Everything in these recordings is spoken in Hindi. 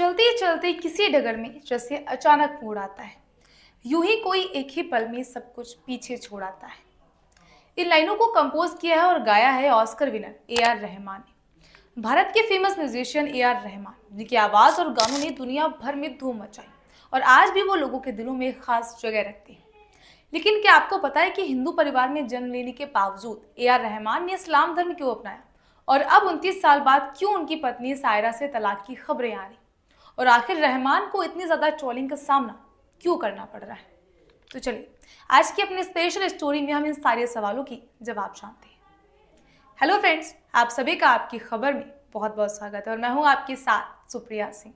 चलते चलते किसी डगर में जैसे अचानक मोड़ आता है यूं ही कोई एक ही पल में सब कुछ पीछे छोड़ आता है इन लाइनों को कंपोज किया है और गाया है Oscar winner A R Rahman ने भारत के famous musician A R Rahman जिनकी आवाज़ और गानों ने दुनिया भर में धूम मचाई और आज भी वो लोगों के दिलों में खास जगह रखते हैं लेकिन क्या आपको पता है कि हिंदू परिवार में जन्म लेने के बावजूद ए आर रहमान ने इस्लाम धर्म क्यों अपनाया और अब उनतीस साल बाद क्यों उनकी पत्नी सायरा से तलाक की खबरें आ रही और आखिर रहमान को इतनी ज़्यादा ट्रोलिंग का सामना क्यों करना पड़ रहा है तो चलिए आज की अपनी स्पेशल स्टोरी में हम इन सारे सवालों की जवाब जानते हैं हेलो फ्रेंड्स आप सभी का आपकी खबर में बहुत बहुत स्वागत है और मैं हूँ आपके साथ सुप्रिया सिंह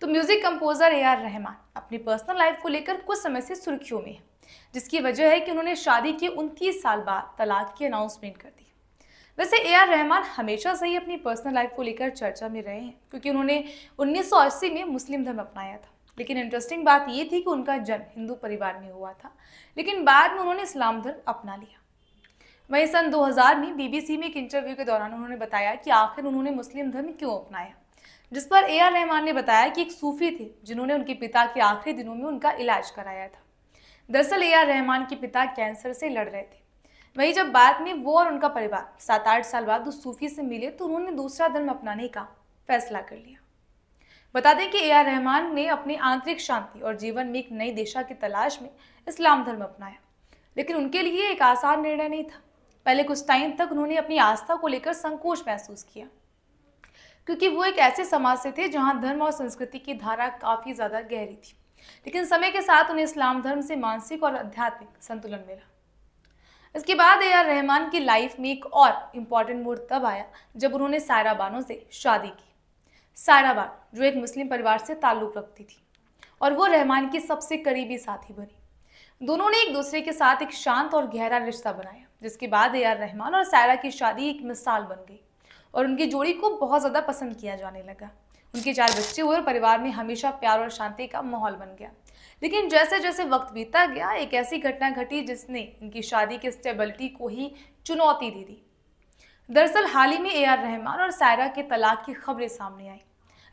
तो music composer A R Rahman अपनी पर्सनल लाइफ को लेकर कुछ समय से सुर्खियों में है जिसकी वजह है कि उन्होंने शादी के उनतीस साल बाद तलाक की अनाउंसमेंट कर दी वैसे ए आर रहमान हमेशा से ही अपनी पर्सनल लाइफ को लेकर चर्चा में रहे हैं क्योंकि उन्होंने 1980 में मुस्लिम धर्म अपनाया था लेकिन इंटरेस्टिंग बात ये थी कि उनका जन्म हिंदू परिवार में हुआ था लेकिन बाद में उन्होंने इस्लाम धर्म अपना लिया वहीं सन 2000 में बीबीसी में एक इंटरव्यू के दौरान उन्होंने बताया कि आखिर उन्होंने मुस्लिम धर्म क्यों अपनाया जिस पर ए आर रहमान ने बताया कि एक सूफी थे जिन्होंने उनके पिता के आखिरी दिनों में उनका इलाज कराया था दरअसल ए आर रहमान के पिता कैंसर से लड़ रहे थे वही जब बाद में वो और उनका परिवार सात आठ साल बाद उस सूफी से मिले तो उन्होंने दूसरा धर्म अपनाने का फैसला कर लिया बता दें कि ए आर रहमान ने अपनी आंतरिक शांति और जीवन में एक नई दिशा की तलाश में इस्लाम धर्म अपनाया लेकिन उनके लिए एक आसान निर्णय नहीं था पहले कुछ टाइम तक उन्होंने अपनी आस्था को लेकर संकोच महसूस किया क्योंकि वो एक ऐसे समाज से थे जहाँ धर्म और संस्कृति की धारा काफ़ी ज़्यादा गहरी थी लेकिन समय के साथ उन्हें इस्लाम धर्म से मानसिक और आध्यात्मिक संतुलन मिला इसके बाद ए आर रहमान की लाइफ में एक और इम्पॉर्टेंट मोड तब आया जब उन्होंने सायरा बानो से शादी की सायरा बानो जो एक मुस्लिम परिवार से ताल्लुक़ रखती थी और वो रहमान की सबसे करीबी साथी बनी दोनों ने एक दूसरे के साथ एक शांत और गहरा रिश्ता बनाया जिसके बाद ए आर रहमान और सायरा की शादी एक मिसाल बन गई और उनकी जोड़ी को बहुत ज़्यादा पसंद किया जाने लगा उनके चार बच्चे हुए और परिवार में हमेशा प्यार और शांति का माहौल बन गया लेकिन जैसे जैसे वक्त बीता गया एक ऐसी घटना घटी जिसने इनकी शादी की स्टेबिलिटी को ही चुनौती दे दी दरअसल हाल ही में ए आर रहमान और सायरा के तलाक की खबरें सामने आई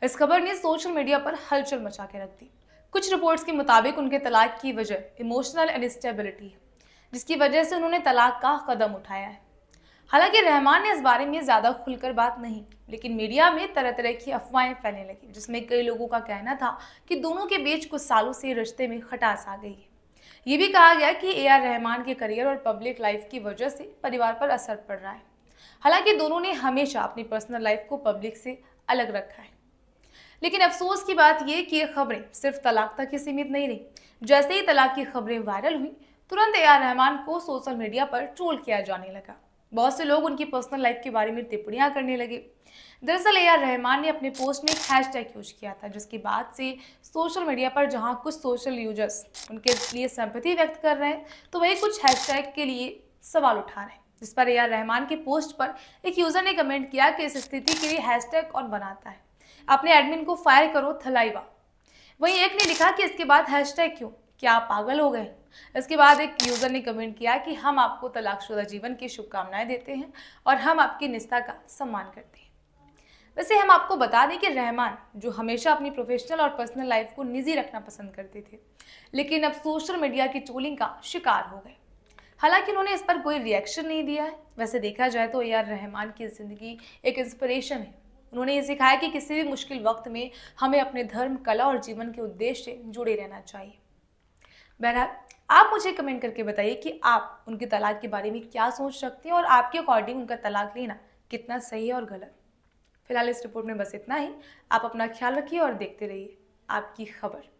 इस खबर ने सोशल मीडिया पर हलचल मचा के रख दी कुछ रिपोर्ट्स के मुताबिक उनके तलाक की वजह इमोशनल अनस्टेबिलिटी है जिसकी वजह से उन्होंने तलाक का कदम उठाया है हालांकि रहमान ने इस बारे में ज़्यादा खुलकर बात नहीं की लेकिन मीडिया में तरह तरह की अफवाहें फैलने लगी जिसमें कई लोगों का कहना था कि दोनों के बीच कुछ सालों से रिश्ते में खटास आ गई है ये भी कहा गया कि ए आर रहमान के करियर और पब्लिक लाइफ की वजह से परिवार पर असर पड़ रहा है हालांकि दोनों ने हमेशा अपनी पर्सनल लाइफ को पब्लिक से अलग रखा है लेकिन अफसोस की बात यह कि ये खबरें सिर्फ तलाक तक ही सीमित नहीं रही जैसे ही तलाक की खबरें वायरल हुई तुरंत ए आर रहमान को सोशल मीडिया पर ट्रोल किया जाने लगा बहुत से लोग उनकी पर्सनल लाइफ के बारे में टिप्पणियाँ करने लगे दरअसल ए आर रहमान ने अपने पोस्ट में एक हैश टैग यूज किया था जिसके बाद से सोशल मीडिया पर जहाँ कुछ सोशल यूजर्स उनके लिए संपत्ति व्यक्त कर रहे हैं तो वही कुछ हैश टैग के लिए सवाल उठा रहे हैं जिस पर ए आर रहमान के पोस्ट पर एक यूज़र ने कमेंट किया कि इस स्थिति के लिए हैश टैग कौन बनाता है अपने एडमिन को फायर करो थलाइवा वहीं एक ने लिखा कि इसके बाद हैश टैग क्यों क्या आप पागल हो गए इसके बाद एक यूज़र ने कमेंट किया कि हम आपको तलाकशुदा जीवन की शुभकामनाएं देते हैं और हम आपकी निष्ठा का सम्मान करते हैं वैसे हम आपको बता दें कि रहमान जो हमेशा अपनी प्रोफेशनल और पर्सनल लाइफ को निजी रखना पसंद करते थे लेकिन अब सोशल मीडिया की ट्रोलिंग का शिकार हो गए हालांकि उन्होंने इस पर कोई रिएक्शन नहीं दिया है वैसे देखा जाए तो यार रहमान की ज़िंदगी एक इंस्पिरेशन है उन्होंने ये सिखाया कि किसी भी मुश्किल वक्त में हमें अपने धर्म कला और जीवन के उद्देश्य से जुड़े रहना चाहिए बहरहाल आप मुझे कमेंट करके बताइए कि आप उनके तलाक के बारे में क्या सोच सकते हैं और आपके अकॉर्डिंग उनका तलाक लेना कितना सही है और गलत फिलहाल इस रिपोर्ट में बस इतना ही आप अपना ख्याल रखिए और देखते रहिए आपकी खबर